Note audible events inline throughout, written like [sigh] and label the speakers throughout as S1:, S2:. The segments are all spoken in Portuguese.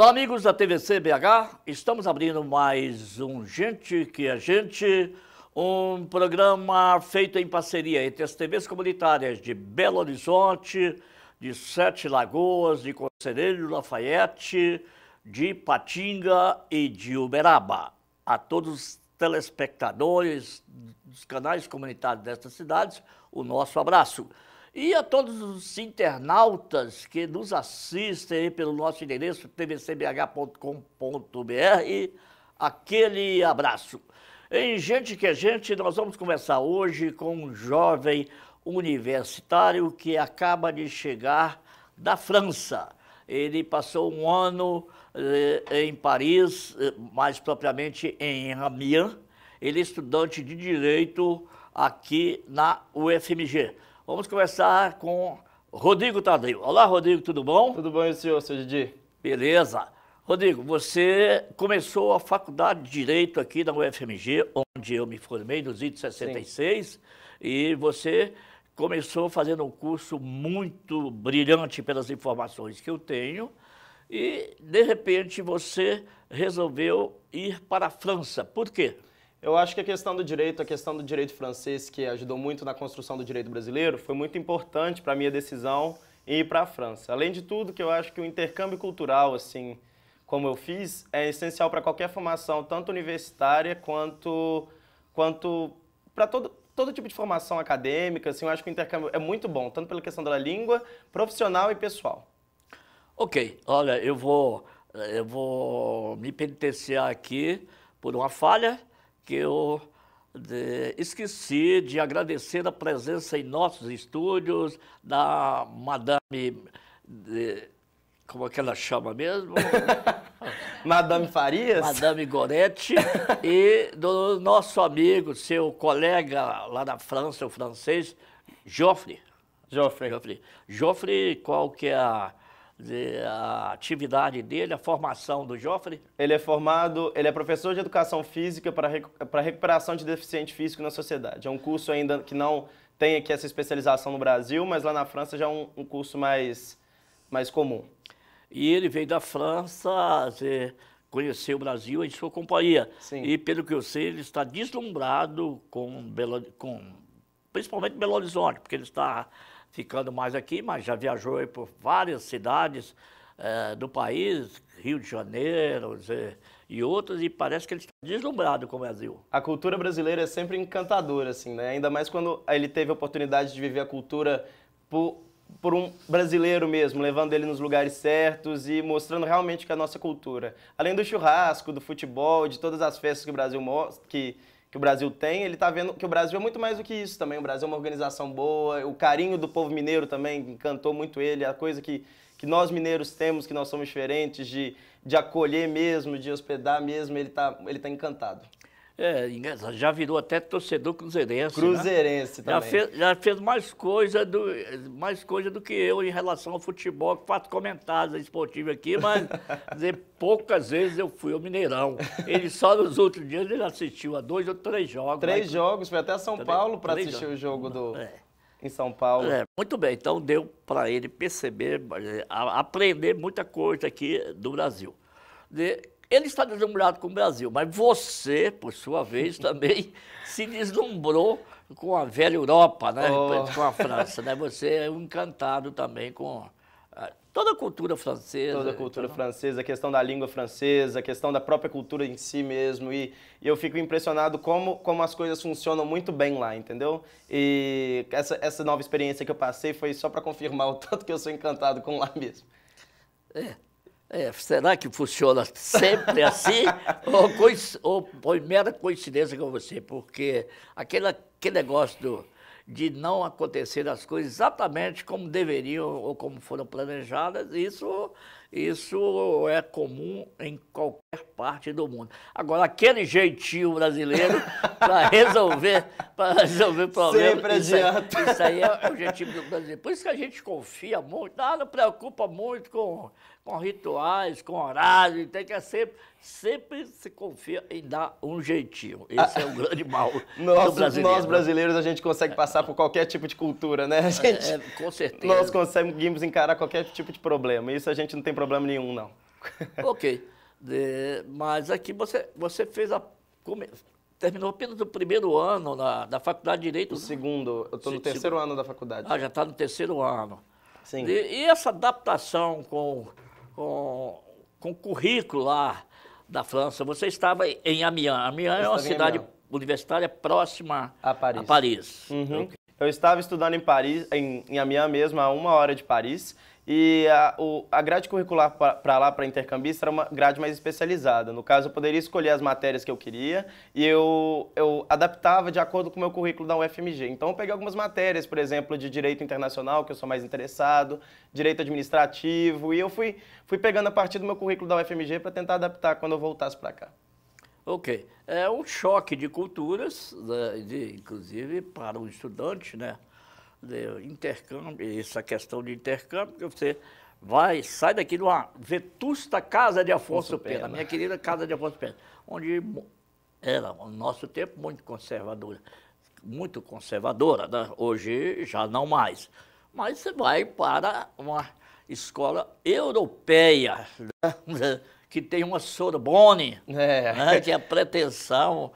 S1: Olá, amigos da TVC BH. Estamos abrindo mais um Gente que é Gente, um programa feito em parceria entre as TVs comunitárias de Belo Horizonte, de Sete Lagoas, de Conselheiro Lafayette, de Patinga e de Uberaba. A todos os telespectadores dos canais comunitários destas cidades, o nosso abraço. E a todos os internautas que nos assistem pelo nosso endereço tvcbh.com.br, aquele abraço. Em Gente que é Gente, nós vamos conversar hoje com um jovem universitário que acaba de chegar da França. Ele passou um ano eh, em Paris, eh, mais propriamente em Amiens. Ele é estudante de Direito aqui na UFMG. Vamos começar com Rodrigo Tadeu. Olá, Rodrigo, tudo bom? Tudo bom, e senhor, seu Didi? Beleza. Rodrigo, você começou a faculdade de Direito aqui na UFMG, onde eu me formei, nos anos 1966, Sim. e você começou fazendo um curso muito brilhante pelas informações que eu tenho, e de repente você resolveu
S2: ir para a França. Por quê? Eu acho que a questão do direito, a questão do direito francês, que ajudou muito na construção do direito brasileiro, foi muito importante para a minha decisão em ir para a França. Além de tudo, que eu acho que o intercâmbio cultural, assim, como eu fiz, é essencial para qualquer formação, tanto universitária quanto, quanto para todo, todo tipo de formação acadêmica. Assim, eu acho que o intercâmbio é muito bom, tanto pela questão da língua, profissional e pessoal.
S1: Ok, olha, eu vou, eu vou me penitenciar aqui por uma falha que eu de, esqueci de agradecer a presença em nossos estúdios da Madame. De, como é que ela chama mesmo? [laughs] Madame Farias? Madame Goretti e do nosso amigo, seu colega lá da França, o francês, Joffre. Joffre. Joffre, Joffre qual que é a a atividade dele, a formação do Joffre? Ele é formado, ele é
S2: professor de educação física para, para recuperação de deficiente físico na sociedade. É um curso ainda que não tem aqui essa especialização no Brasil, mas lá na França já é um, um curso mais, mais
S1: comum. E ele veio da França, conhecer o Brasil em sua companhia. Sim. E pelo que eu sei, ele está deslumbrado com, Belo, com principalmente Belo Horizonte, porque ele está ficando mais aqui, mas já viajou por várias cidades é, do país, Rio de Janeiro dizer, e outras, e parece que ele está deslumbrado com o Brasil. A cultura brasileira é sempre encantadora, assim, né? Ainda mais quando
S2: ele teve a oportunidade de viver a cultura por, por um brasileiro mesmo, levando ele nos lugares certos e mostrando realmente que é a nossa cultura. Além do churrasco, do futebol, de todas as festas que o Brasil mostra, que que o Brasil tem, ele está vendo que o Brasil é muito mais do que isso também. O Brasil é uma organização boa, o carinho do povo mineiro também encantou muito ele, a coisa que, que nós mineiros temos, que nós somos diferentes, de, de acolher mesmo, de hospedar mesmo, ele está
S1: ele tá encantado. É, já virou até torcedor cruzeirense. Né? Cruzeirense né? também. Já fez, já fez, mais, coisa do, mais coisa do que eu em relação ao futebol, que faço comentários esportivos aqui, mas [laughs] dizer, poucas vezes eu fui ao Mineirão. Ele só nos últimos dias ele assistiu a dois ou três jogos. Três mas, jogos,
S2: foi até São três, Paulo para assistir jogos. o
S1: jogo do. É. Em São Paulo. É, muito bem, então deu para ele perceber, eh, aprender muita coisa aqui do Brasil. Ele está deslumbrado com o Brasil, mas você, por sua vez, [laughs] também se deslumbrou com a velha Europa, né? Oh. com a França. Né? Você é um encantado também com toda
S2: a cultura francesa. Toda a cultura francesa, a questão da língua francesa, a questão da própria cultura em si mesmo. E, e, eu fico impressionado como, como as coisas funcionam muito bem lá, entendeu? E essa, essa nova experiência que eu passei foi só para confirmar o [laughs] tanto que eu sou encantado com lá mesmo.
S3: É,
S1: é, será que funciona sempre assim? [laughs] ou, ou, mera coincidência com você? Porque aquele, aquele negócio do, de não acontecer as coisas exatamente como deveriam ou como foram planejadas, isso, isso é comum em qualquer parte do mundo. Agora, aquele jeitinho brasileiro [laughs] para resolver, resolver problemas. Sempre adianta. Isso aí, isso aí é o jeitinho brasileiro. Por isso que a gente confia muito, Nada preocupa muito com com rituais, com horários, tem que sempre, sempre se confia em dar um
S2: jeitinho. Ah. Esse é o grande mal [laughs] nós, brasileiro. Nós né? brasileiros, a gente consegue passar por qualquer tipo de cultura, né? A é, gente, é, com certeza. Nós conseguimos encarar qualquer tipo de problema.
S1: Isso a gente não tem problema nenhum, não. [laughs] ok. De, mas aqui você, você fez a... Come, terminou apenas o primeiro ano na, da faculdade de Direito. O né? segundo. Eu estou no terceiro ano da faculdade. Ah, já está no terceiro ano. Sim. De, e essa adaptação com com, com currículo lá da França. Você estava em Amiens. Amiens é uma cidade universitária próxima a Paris. A Paris. Uhum.
S2: Eu estava estudando em Paris, em, em Amiens mesmo, a uma hora de Paris, e a, o, a grade curricular para lá, para intercambista, era uma grade mais especializada. No caso, eu poderia escolher as matérias que eu queria e eu, eu adaptava de acordo com o meu currículo da UFMG. Então, eu peguei algumas matérias, por exemplo, de Direito Internacional, que eu sou mais interessado, Direito Administrativo, e eu fui, fui pegando a partir do meu currículo da UFMG para tentar adaptar quando eu voltasse para cá.
S1: Ok. É um choque de culturas, né, de, inclusive para o estudante, né? intercâmbio, essa questão de intercâmbio, que você vai, sai daqui de uma vetusta casa de Afonso Pena, minha querida casa de Afonso Pena, onde era, no nosso tempo, muito conservadora, muito conservadora, né? hoje já não mais. Mas você vai para uma escola europeia, né? [laughs] que tem uma Sorbonne, é. né? que é a pretensão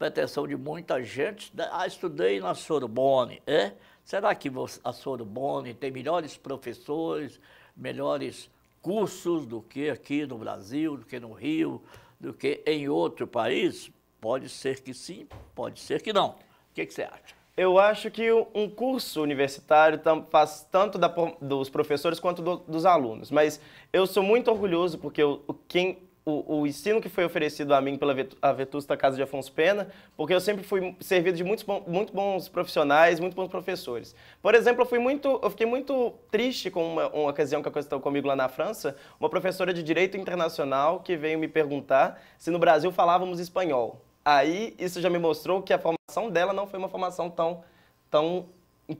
S1: pretensão de muita gente. Ah, estudei na Sorbonne. É? Será que a Sorbonne tem melhores professores, melhores cursos do que aqui no Brasil, do que no Rio, do que em outro país? Pode ser que sim, pode ser que não. O que, que você acha? Eu
S2: acho que um curso universitário faz tanto da, dos professores quanto do, dos alunos, mas eu sou muito orgulhoso porque eu, quem o, o, ensino que foi oferecido a mim pela Vetusta Casa de Afonso Pena, porque eu sempre fui servido de muitos muito bons profissionais, muito bons professores. Por exemplo, eu, fui muito, eu fiquei muito triste com uma, uma ocasião que aconteceu comigo lá na França, uma professora de Direito Internacional que veio me perguntar se no Brasil falávamos espanhol. Aí, isso já me mostrou que a formação dela não foi uma formação tão, tão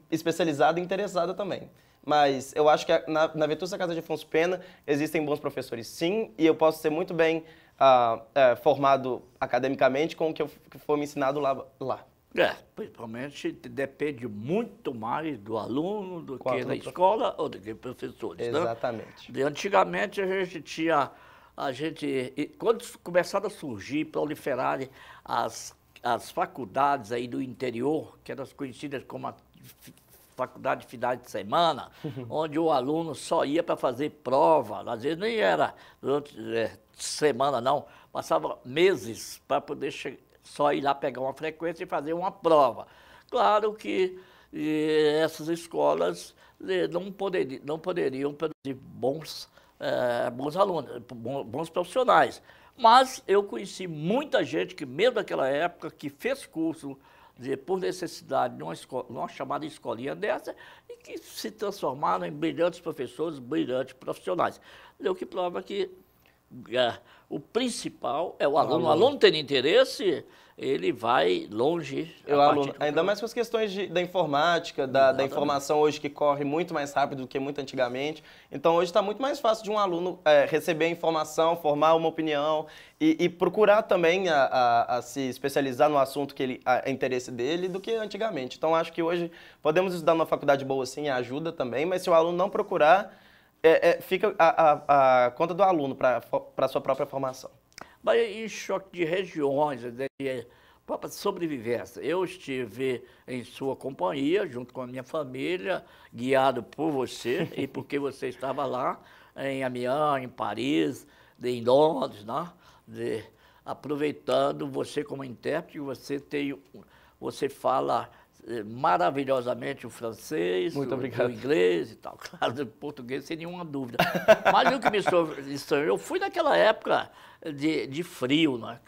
S2: especializada e interessada também. Mas eu acho que na, na Vetusta Casa de Afonso Pena existem bons professores, sim, e eu posso ser muito bem ah, é, formado academicamente com o que, eu, que foi me ensinado lá. lá.
S1: É, principalmente depende muito mais do aluno do que da escola ou do que professores. Né? Exatamente. Né? Antigamente a gente tinha. A gente, quando começaram a surgir, proliferarem as, as faculdades aí do interior, que eram conhecidas como a faculdade de final de semana, [laughs] onde o aluno só ia para fazer prova, às vezes nem era durante é, semana, não, passava meses para poder só ir lá pegar uma frequência e fazer uma prova. Claro que e, essas escolas e, é, não, poderiam, não poderiam produzir bons, é, bons alunos, bons profissionais. Mas eu conheci muita gente que, mesmo naquela época, que fez curso dizer, por necessidade de uma, escola, uma chamada escolinha dessa, e que se transformaram em brilhantes professores, brilhantes profissionais. O que prova que é, o principal é o aluno. O aluno, o aluno tendo interesse, ele vai longe. Eu aluno, ainda mais com as questões
S2: de, da informática, da, da, informação hoje que corre muito mais rápido do que muito antigamente. Então hoje está muito mais fácil de um aluno é, receber informação, formar uma opinião e, e procurar também a, a, a, se especializar no assunto que ele, a, é interesse dele do que antigamente. Então acho que hoje podemos estudar numa faculdade boa sim, ajuda também, mas se o aluno não procurar, é, é, fica a, a, a conta do aluno para a sua própria formação
S1: mas em choque de regiões, de própria sobrevivência. Eu estive em sua companhia, junto com a minha família, guiado por você [laughs] e porque você estava lá em Amiens, em Paris, em Londres, né? De, aproveitando você como intérprete, você tem, você fala eh, maravilhosamente o francês, o, o, inglês e tal. [laughs] Claro, o português sem nenhuma dúvida. Mas o que me estranhou, eu fui naquela época de, de frio, né?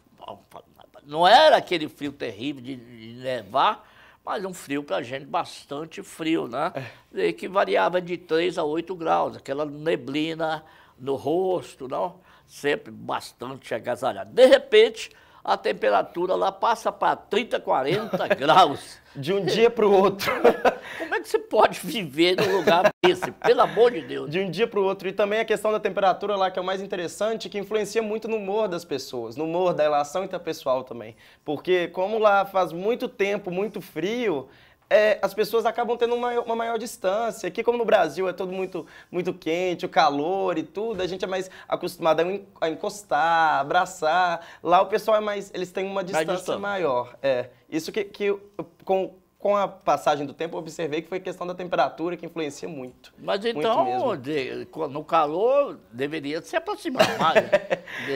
S1: não era aquele frio terrível de, de nevar, mas um frio para a gente bastante frio, né? É. que variava de 3 a 8 graus, aquela neblina no rosto, não? sempre bastante agasalhado. De repente, a temperatura lá passa para 30, 40 graus. De um dia para o outro. [laughs] Como é que você pode viver num lugar [laughs] desse? Pelo amor de Deus. De um dia para o
S2: outro. E também a questão da temperatura lá, que é o mais interessante, que influencia muito no humor das pessoas, no humor da relação interpessoal também. Porque como lá faz muito tempo, muito frio, é, as pessoas acabam tendo uma, uma, maior distância. Aqui, como no Brasil, é tudo muito, muito quente, o calor e tudo, a gente é mais acostumado a encostar, abraçar. Lá o pessoal é mais. Eles têm uma distância, distância. maior. É. Isso que, que com, com a passagem do tempo, eu observei que foi questão da temperatura que influencia muito.
S1: Mas então, muito de, no calor, deveria se aproximar mais.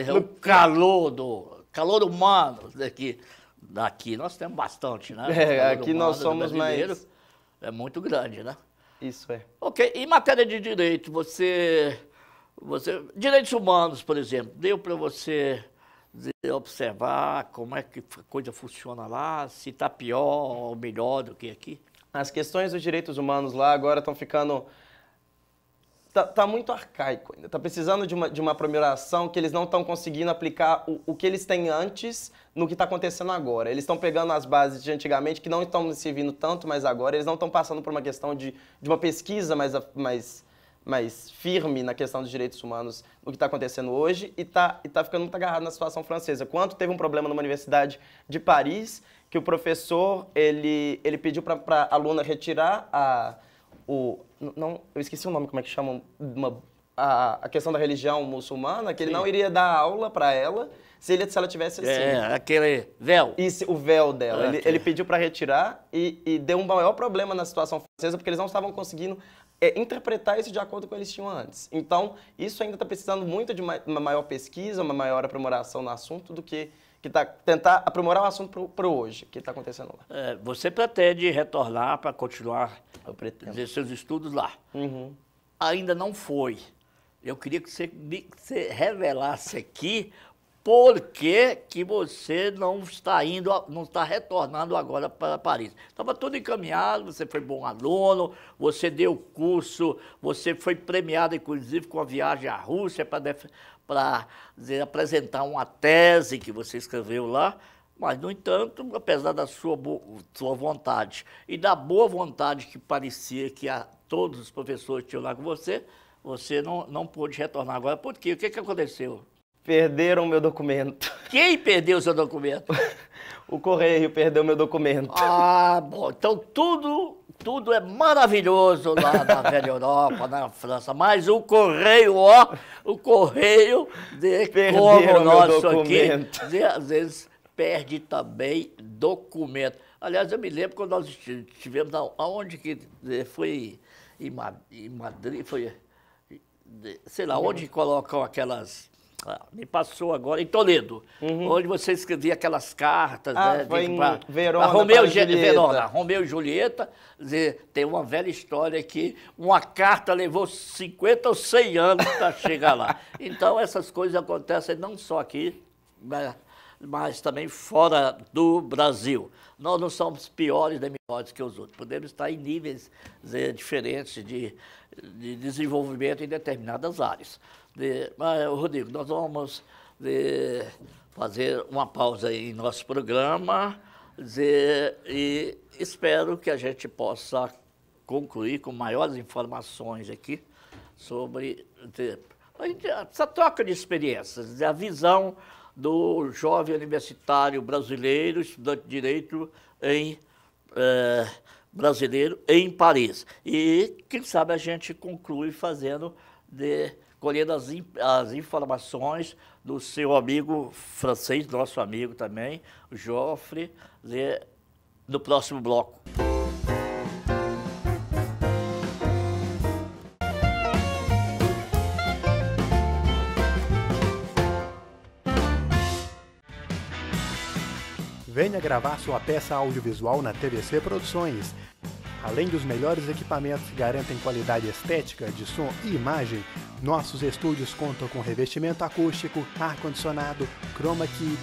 S1: Né? [laughs] o calor do calor humano daqui. Daqui nós temos bastante, né? É, aqui nós somos mais. É muito grande, né? Isso é. Ok. Em matéria de direito, você. você direitos humanos, por exemplo, deu para você observar como é que a coisa funciona lá, se está pior ou melhor do que aqui?
S2: As questões dos direitos humanos lá agora estão ficando tá, tá muito arcaico ainda. Tá precisando de uma, de uma aprimoração que eles não estão conseguindo aplicar o, o que eles têm antes no que está acontecendo agora. Eles estão pegando as bases de antigamente que não estão servindo tanto mais agora, eles não estão passando por uma questão de, de uma pesquisa mais, mais, mais firme na questão dos direitos humanos no que está acontecendo hoje e está e tá ficando muito agarrado na situação francesa. Quanto teve um problema numa universidade de Paris que o professor ele, ele pediu para a aluna retirar a, o, não, eu esqueci o nome, como é que chama? Uma, a, a questão da religião muçulmana, que ele Sim. não iria dar aula para ela se, ele, se ela tivesse assim. É, aquele véu. Isso, o véu dela. Ah, ele, ele, pediu para retirar e, e, deu um maior problema na situação francesa, porque eles não estavam conseguindo é, interpretar isso de acordo com o que eles tinham antes. Então, isso ainda está precisando muito de uma, uma maior pesquisa, uma maior aprimoração no assunto do que que tá, tentar aprimorar o assunto para hoje, que está acontecendo lá.
S1: É, você pretende retornar para continuar fazer seus estudos lá. Uhum. Ainda não foi. Eu queria que você, que você revelasse aqui por que, que você não está indo, não está retornando agora para Paris? Estava tudo encaminhado, você foi bom aluno, você deu curso, você foi premiado, inclusive, com a viagem à Rússia para para apresentar uma tese que você escreveu lá, mas, no entanto, apesar da sua, sua vontade e da boa vontade que parecia que a, todos os professores tinham lá com você, você não, não pôde retornar agora. Por quê? O que, que aconteceu? Perderam meu documento. [laughs] Quem perdeu seu documento? o correio
S2: perdeu meu documento.
S1: Ah, bom, então tudo, tudo é maravilhoso lá na [laughs] velha Europa, na França, mas o correio, ó, o correio de perderam como nosso aqui, de, às vezes perde também documento. Aliás, eu me lembro quando nós estivemos aonde que foi em Madrid, foi sei lá, onde colocam aquelas ah, me passou agora, em Toledo, uhum. onde você escrevia aquelas cartas, ah, né? Foi de, em pra, Verona, pra Romeu, para Julieta. Verona, Romeu e Julieta. Dizer, tem uma velha história que uma carta levou 50 ou 100 anos para chegar lá. [laughs] Então, essas coisas acontecem não só aqui, mas, né, mas também fora do Brasil. Nós não somos piores nem melhores que os outros. Podemos estar em níveis dizer, diferentes de, de desenvolvimento em determinadas áreas de. Rodrigo, nós vamos de, fazer uma pausa em nosso programa de, e espero que a gente possa concluir com maiores informações aqui sobre de, essa troca de experiências, a visão do jovem universitário brasileiro, estudante de direito em, eh, brasileiro em Paris. E, quem sabe, a gente conclui fazendo de colhendo as, as informações do seu amigo francês, nosso amigo também, Joffre, né, no próximo bloco.
S2: Venha gravar sua peça audiovisual na TVC Produções. Além dos melhores equipamentos que garantem qualidade estética de som e imagem, nossos estúdios contam com revestimento acústico, ar-condicionado, chroma key,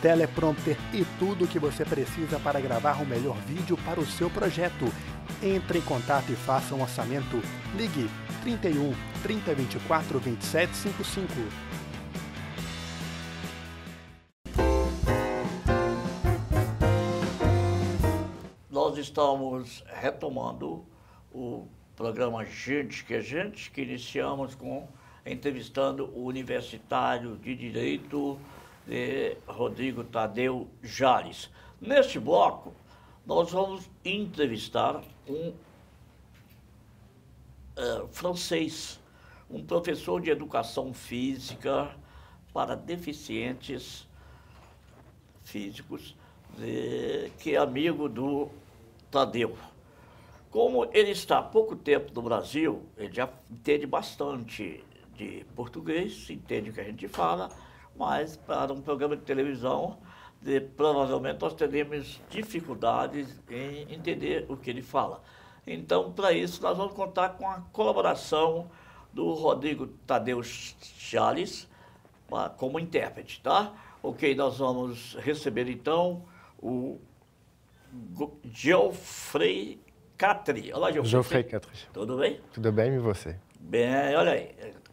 S3: teleprompter e tudo o que você precisa para gravar o melhor vídeo para o seu projeto. Entre em contato e faça um orçamento. Ligue 31 3024
S1: 2755. Nós estamos retomando o programa Gente que é Gente, que iniciamos com entrevistando o universitário de Direito eh, Rodrigo Tadeu Jales. Neste bloco, nós vamos entrevistar um eh, francês, um professor de educação física para deficientes físicos, de, eh, que é amigo do Tadeu. Como ele está há pouco tempo no Brasil, ele já entende bastante de português, entende o que a gente fala, mas para um programa de televisão, de, provavelmente nós teremos dificuldades em entender o que ele fala. Então, para isso, nós vamos contar com a colaboração do Rodrigo Tadeu Chales ah, como intérprete, tá? Ok, nós vamos receber então o Geoffrey Catri. Olá, Geoffrey. Geoffrey Catri. Tudo bem?
S3: Tudo bem, e você?
S1: Bem, olha aí.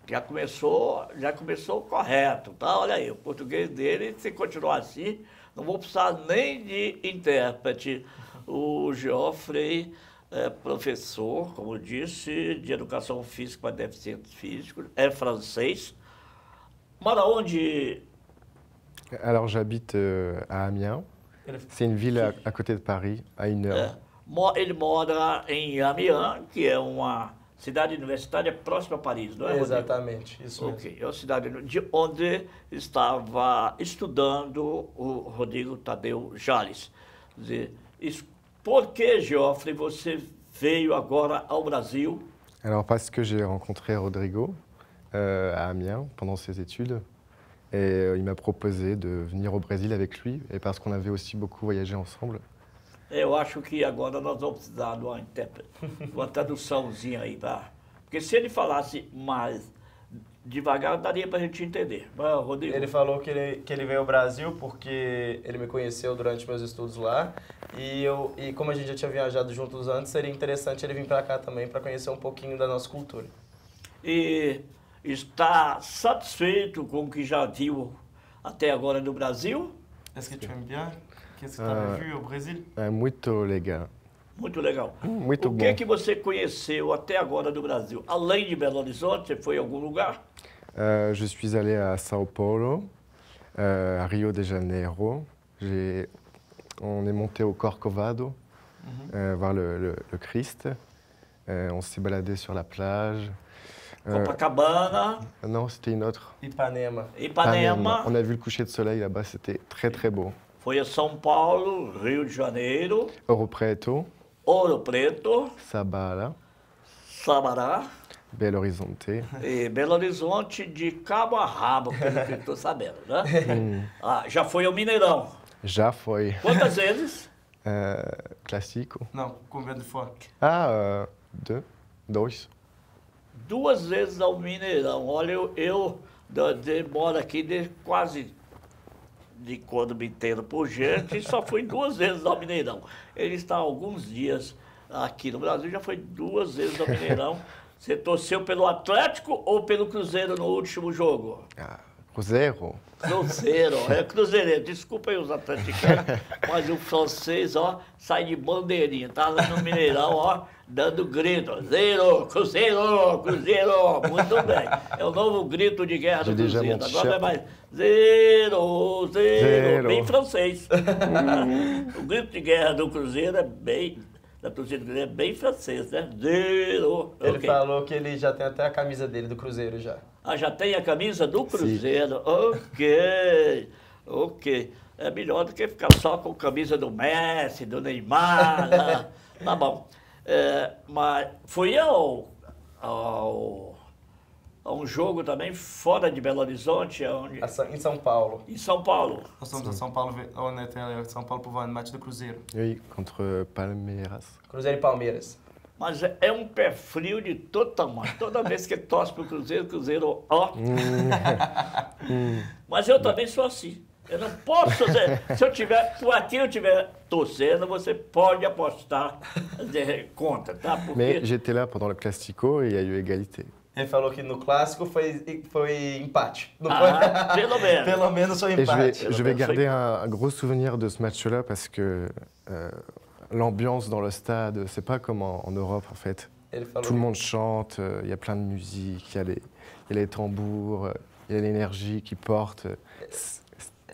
S1: Já começou, já começou correto, tá? Olha aí, o português dele, se continuar assim, não vou precisar nem de intérprete. O Geoffrey é professor, como disse, de educação física para deficientes físicos, é francês. Mora onde?
S3: Alors j'habite euh, à Amiens. C'est une ville à, à, côté de Paris, à une heure.
S1: É. Ele mora em Amiens, que é uma cidade universitária próxima a Paris, não é? Exatamente, isso isso. Ok, mesmo. é uma cidade de onde estava estudando o Rodrigo Tadeu Jales. dizer, isso, por que, Geoffrey, você veio agora ao Brasil?
S3: Então, parce que j'ai rencontré Rodrigo euh, à Amiens pendant ses études. Et euh, il m'a proposé de venir au Brésil avec lui, et parce qu'on avait aussi beaucoup voyagé ensemble.
S1: Eu acho que agora nós vamos precisar de uma, [laughs] uma traduçãozinha aí para. Porque se ele falasse mais devagar, daria para a gente entender. Mas, Rodrigo. Ele falou que ele, que ele veio ao Brasil
S2: porque ele me conheceu durante meus estudos lá. E, eu, e como a gente já tinha viajado juntos antes, seria interessante ele vir para cá também para conhecer um pouquinho da nossa cultura.
S1: E está satisfeito com o que já viu até agora no Brasil? est que tu aimes Qu'est-ce que tu avais euh, vu au Brésil?
S3: É euh, muito legal. Muito legal. Muito o que bom. é que
S1: você conheceu até agora do Brasil? Além de Belo Horizonte, foi em algum lugar?
S3: Euh, je suis allé à São Paulo, euh, à Rio de Janeiro. On est monté au Corcovado, mhm. voir le, le, Christ. on s'est baladé sur la plage. Copacabana. non, c'était une autre.
S1: Ipanema. Ipanema. On
S3: a vu le coucher de soleil là-bas, c'était très très beau.
S1: Foi a São Paulo, Rio de Janeiro.
S3: Ouro Preto.
S1: Ouro Preto.
S3: Sabara.
S1: Sabará.
S3: Belo Horizonte.
S1: E Belo Horizonte de cabo a rabo, pelo que estou sabendo, né? Hum. [laughs] Ah, já foi ao Mineirão?
S3: Já foi. Quantas [laughs] vezes? Uh, clássico.
S1: Não, convento forte.
S3: Ah, uh, dois. dois.
S1: Duas vezes ao Mineirão. Olha, eu, eu de, moro aqui de quase de me entendo por gente, só fui duas vezes ao Mineirão. Ele está há alguns dias aqui no Brasil, já foi duas vezes ao Mineirão. Você torceu pelo Atlético ou pelo Cruzeiro no último jogo? Ah,
S3: Cruzeiro.
S1: Cruzeiro, é Cruzeiro, desculpa aí os atleticanos, [laughs] mas o francês, ó, sai de bandeirinha, tá lá no Mineirão, ó, dando grito, zero, Cruzeiro, Cruzeiro, muito bem. É o novo grito de guerra do Cruzeiro, agora é mais zero, zero, bem francês. [laughs] o grito de guerra do Cruzeiro é bem, da torcida do
S2: Cruzeiro é bem francês, né? Zero. Ele okay. falou que ele já tem até a camisa dele do Cruzeiro já.
S1: Ah, já tem a camisa do Cruzeiro. Sim. Ok, ok. É melhor do que ficar só com a camisa do Messi, do Neymar. Né? [laughs] tá bom. É, mas fui ao, ao, a um jogo também fora de Belo Horizonte. Onde... Em São Paulo. Em São Paulo. Nós em São
S2: Paulo, onde tem São Paulo por o match do Cruzeiro.
S3: aí, contra Palmeiras. Cruzeiro
S1: e Palmeiras mas é, é um pé frio de todo tamanho. Toda vez que torce para o Cruzeiro, o Cruzeiro, ó. Hum. [laughs] Hum. mas eu também sou assim. Eu não posso ser. se eu tiver, se o Atilio estiver torcendo, você pode apostar de conta, tá? Porque... Mais
S3: j'étais lá pendant le clássico e aí y a eu égalité.
S1: Ele falou que no clássico
S2: foi, foi empate. Não ah, foi... Pelo menos. pelo menos foi empate. Eu vou guardar
S3: um vais souvenir de ce match-là porque euh, l'ambiance dans le stade, c'est pas comme en, en, Europe en fait. Tout le monde chante, euh, il euh, y a plein de musique, il y, y, a les tambours, il y a l'énergie qui porte.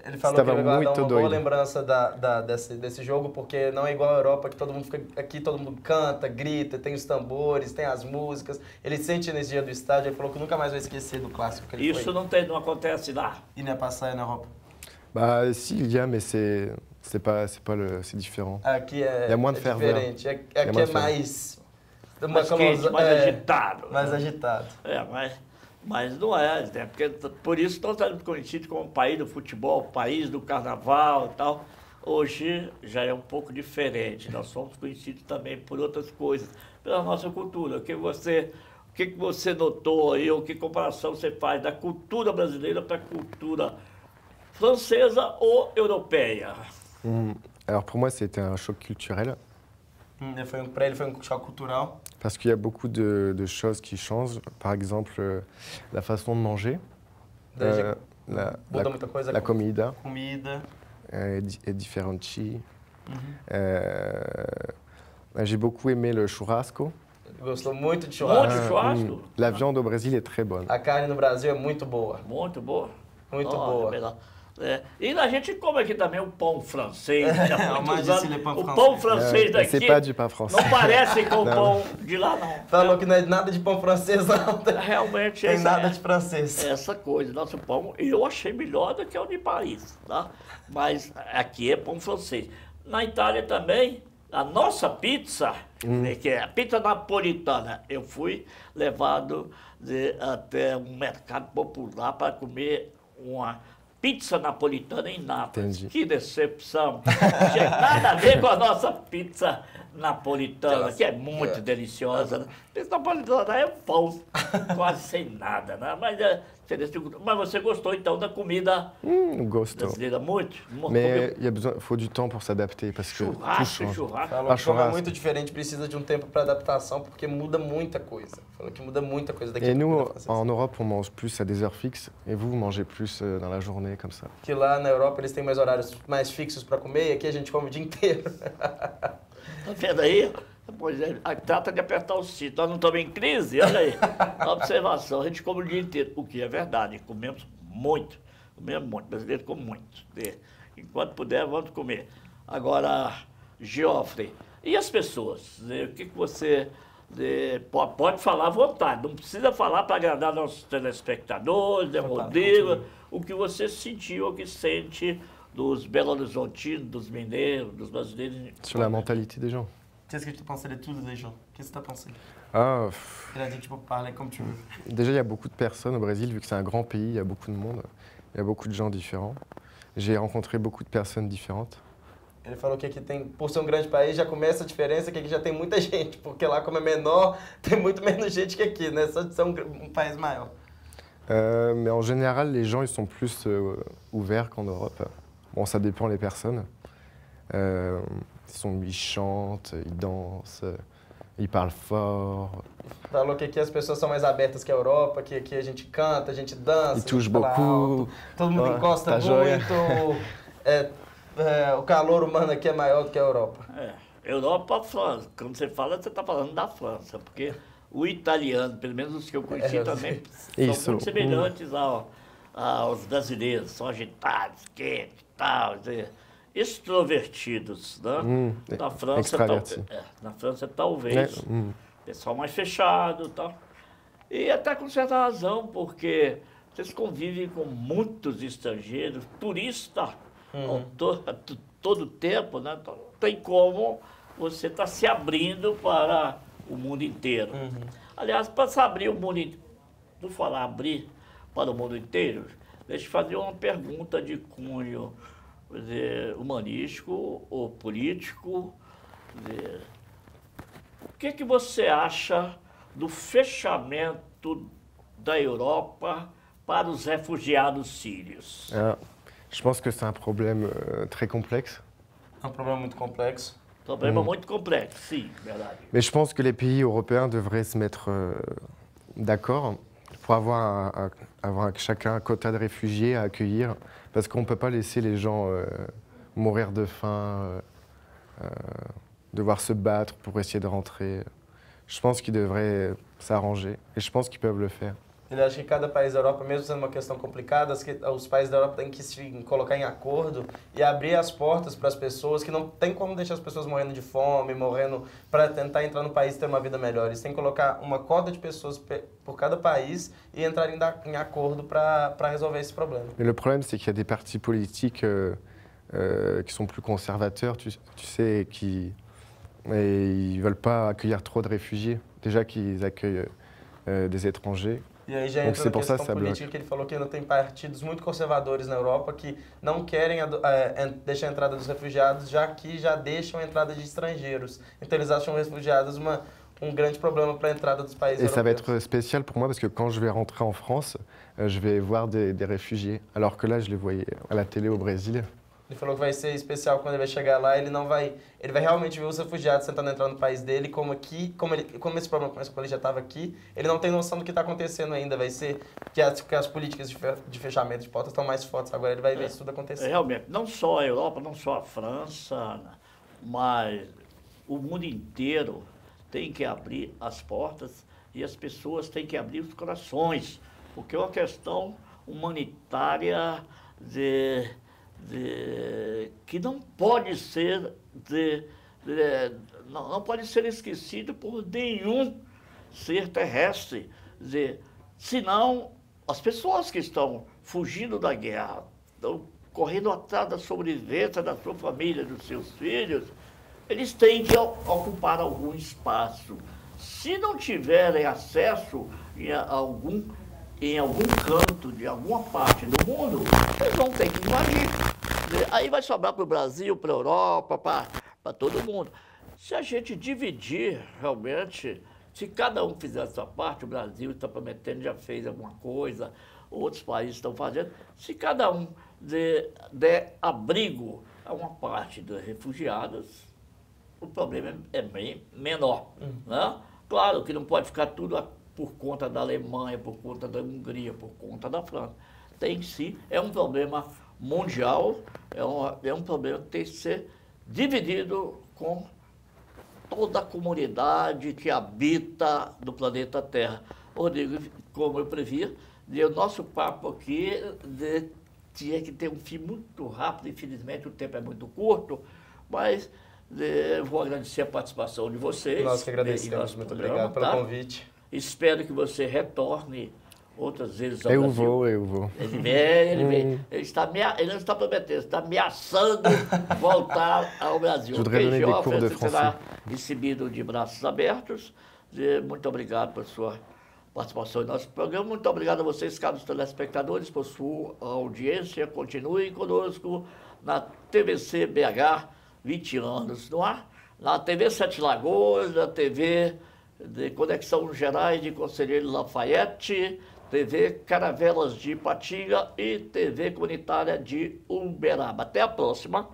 S3: Ele falou Estava que ele vai dar uma doido. boa
S2: lembrança da, da, desse, desse jogo, porque não é igual à Europa, que todo mundo fica aqui, todo mundo canta, grita, tem os tambores, tem as músicas. Ele sente a energia do estádio, ele falou que nunca mais vai esquecer do clássico que ele Isso foi. não, tem, não acontece lá. E não é passar na Europa?
S3: Bah, si, il y mais c'est C'est pas, c'est pas le, c'est diferente. Aqui é, muito é diferente. Aqui é, é, é mais,
S1: mais, quente, mais é, agitado. Mais agitado. É, mas, mas não é, né? Porque por isso nós estamos conhecidos como país do futebol, país do carnaval e tal. Hoje já é um pouco diferente. Nós somos conhecidos também por outras coisas, pela nossa cultura. O que você o que, que você notou aí, ou que comparação você faz da cultura brasileira para a cultura francesa ou europeia?
S3: Mm. alors pour moi, c'était un choc culturel.
S1: Mm, pour
S2: elle, c'était un choc culturel.
S3: Parce qu'il y a beaucoup de, de, choses qui changent. Par exemple, euh, la façon de manger. Euh, la, la, la, la, comida. comida. Euh, est différente. Mm-hmm. Euh, j'ai beaucoup aimé le churrasco. Gosto muito de churrasco. churrasco. Mm. La viande au Brésil est très bonne. A
S2: carne
S1: no Brasil é muito boa. Muito boa. Muito ah, boa. É. E a gente come aqui também o pão francês. [laughs] É, é, é, pão o pão francês é, daqui não parece com o pão de lá, não. Falou é. que não é nada de pão francês, não. [laughs] Realmente. Tem é. nada de francês. Essa coisa, nosso pão, eu achei melhor do que o de Paris, tá? Mas aqui é pão francês. Na Itália também, a nossa pizza, hum. Né, que é a pizza napolitana, eu fui levado de, né, até um mercado popular para comer uma pizza napolitana em
S3: Nápoles. Entendi.
S1: Que decepção! Não tinha nada a ver com a nossa pizza napolitana, que é muito é. deliciosa. Né? Pizza napolitana é pão, quase sem nada, né? Mas é, mas você gostou então da comida
S3: hum, gostou. brasileira
S1: muito? Mais
S3: il faut tempo para se adaptar, parce que churrasco, churrasco. Falam, churrasco. é muito
S1: diferente, precisa
S2: de um tempo para adaptação porque muda muita coisa. Falou que muda muita coisa daqui. E
S3: nós, em Europa, on mange plus à des heures fixes et vous, vous mangez plus euh, dans la journée comme ça.
S2: Que lá na Europa eles têm mais horários mais fixos para comer e aqui a gente come o dia [laughs] inteiro. tá
S1: vendo aí? Pois é, trata de apertar o cinto. Nós não estamos em crise, olha aí. [laughs] Observação, a gente come o dia inteiro, o que é verdade, comemos muito. Comemos muito, o brasileiro come muito. É. Enquanto puder, vamos comer. Agora, Geoffrey, e as pessoas? É, o que, que você de, é, pode falar à vontade, não precisa falar para agradar nossos telespectadores, é Rodrigo, o que você sentiu, o que sente dos Belo Horizontinos, dos mineiros, dos brasileiros.
S3: sobre a mentalidade de gens. Qu'est-ce que tu pensais de tous
S1: les gens Qu'est-ce que tu as pensé
S3: ah, Il a dit que tu peux parler comme tu veux. [laughs] Déjà, il y a beaucoup de personnes au Brésil, vu que c'est un grand pays, il y a beaucoup de monde, il y a beaucoup de gens différents. J'ai rencontré beaucoup de personnes différentes.
S2: Ele falou que aqui tem, por ser um grande país, já começa a diferença que aqui já tem muita [laughs] gente, porque lá como é menor, [laughs] tem muito menos gente que aqui, né? Só de ser um, um país maior.
S3: Euh, mais en général, les gens ils sont plus euh, ouverts qu'en Europe. Bon, ça dépend les personnes. Euh, Son, il chante, il danse, il parle fort.
S2: Falou que aqui as pessoas são mais abertas que a Europa, que aqui a gente canta, a gente dança, e touche beaucoup. Alto,
S3: todo mundo ah, encosta tá muito.
S2: É, é, o calor humano aqui é maior do que a Europa.
S1: É. Europa, França. Quando você fala, você está falando da França, porque o italiano, pelo menos os que eu conheci é, também, isso. são muito semelhantes hum. ao, aos brasileiros, são agitados, quentes, tal. Assim extrovertidos, né? Hum, é, na, é França, tal, é, na França, talvez, é, hum. pessoal mais fechado tal. E até com certa razão, porque vocês convivem com muitos estrangeiros, turista, hum. todo, todo tempo, né? Então, não tem como você estar tá se abrindo para o mundo inteiro. Uhum. Aliás, para se abrir o mundo inteiro, não falar abrir para o mundo inteiro, deixa eu fazer uma pergunta de cunho dizer, humanístico ou político. Dizer, o que, que você acha do fechamento da Europa para os refugiados sírios
S3: ah, Je pense que c'est un problème euh, très complexe.
S1: Un problème complexe. Un Problème mm. très complexe, oui,
S3: Mais je pense que les pays européens devraient se mettre euh, d'accord pour avoir, avoir chacun un quota de réfugiés à accueillir parce qu'on ne peut pas laisser les gens euh, mourir de faim, euh, euh, devoir se battre pour essayer de rentrer. Je pense qu'ils devraient s'arranger et je pense qu'ils peuvent le faire.
S2: Ele Acho que cada país da Europa, mesmo sendo uma questão complicada, os países da Europa têm que se colocar em acordo e abrir as portas para as pessoas, que não tem como deixar as pessoas morrendo de fome, morrendo para tentar entrar no país e ter uma vida melhor. Eles têm que colocar uma cota de pessoas por cada país e entrar em, em acordo para resolver esse problema.
S3: Mas o problema é que há partidos políticos que euh, euh, conservadores, tu, tu sais, que. et ils veulent pas accueillir trop de réfugiés. Déjà qu'ils accueillent euh, des étrangers, e aí já entra na questão né? política
S2: que ele falou que ainda tem partidos muito conservadores na Europa que não querem é, deixar a entrada dos refugiados, já que já deixam a entrada de estrangeiros. Então eles acham refugiados uma, un grand problème pour l'entrée des pays. Et ça va être
S3: spécial pour moi parce que quand je vais rentrer en France, euh, je vais voir des, des réfugiés, alors que lá, eu les voyais à la télé au Brésil.
S2: Ele falou que vai ser especial quando ele vai chegar lá, ele não vai, ele vai realmente ver os refugiados tentando entrar no país dele, como aqui, como ele, como esse problema começou quando ele já estava aqui, ele não tem noção do que está acontecendo ainda, vai ser que as, que as políticas de, fechamento de portas estão mais fortes agora, ele vai ver é, isso tudo acontecer. É, realmente,
S1: não só a Europa, não só a França, mas o mundo inteiro tem que abrir as portas e as pessoas têm que abrir os corações, porque é uma questão humanitária de de, que não pode ser de, de, não, não pode ser esquecido por nenhum ser terrestre, de, senão as pessoas que estão fugindo da guerra, estão correndo atrás da sobrevivência da sua família, dos seus filhos, eles têm que ocupar algum espaço. Se não tiverem acesso em algum em algum canto de alguma parte do mundo, eles vão ter que invadir aí vai sobrar para o Brasil, para a Europa, para todo mundo. Se a gente dividir realmente, se cada um fizer a sua parte, o Brasil está prometendo, já fez alguma coisa, outros países estão fazendo, se cada um der, abrigo a uma parte dos refugiados, o problema é, é bem menor. Uhum. Né? Claro que não pode ficar tudo por conta da Alemanha, por conta da Hungria, por conta da França. Tem sim, é um problema mundial, é um, é um problema que tem que ser dividido com toda a comunidade que habita do planeta Terra. Rodrigo, como eu previa, o nosso papo aqui de, tinha que ter um fim muito rápido, infelizmente o tempo é muito curto, mas de, vou agradecer a participação de vocês. Nós que agradecemos, muito programa, obrigado pelo tá? convite. Espero que você retorne outras vezes... Eu vou, eu vou. Ele vem, ele vem. Hum. Ele, está mea... ele não está prometendo, está ameaçando voltar ao Brasil. O PJ será recebido de braços abertos. E muito obrigado pela sua participação em nosso programa. Muito obrigado a vocês, caros telespectadores, por sua audiência. Continue conosco na TVC BH, 20 anos no ar, na TV Sete Lagoas, na TV de Conexão Gerais de Conselheiro Lafayette, TV Caravelas de Ipatinga e TV Comunitária de Uberaba. Até a próxima!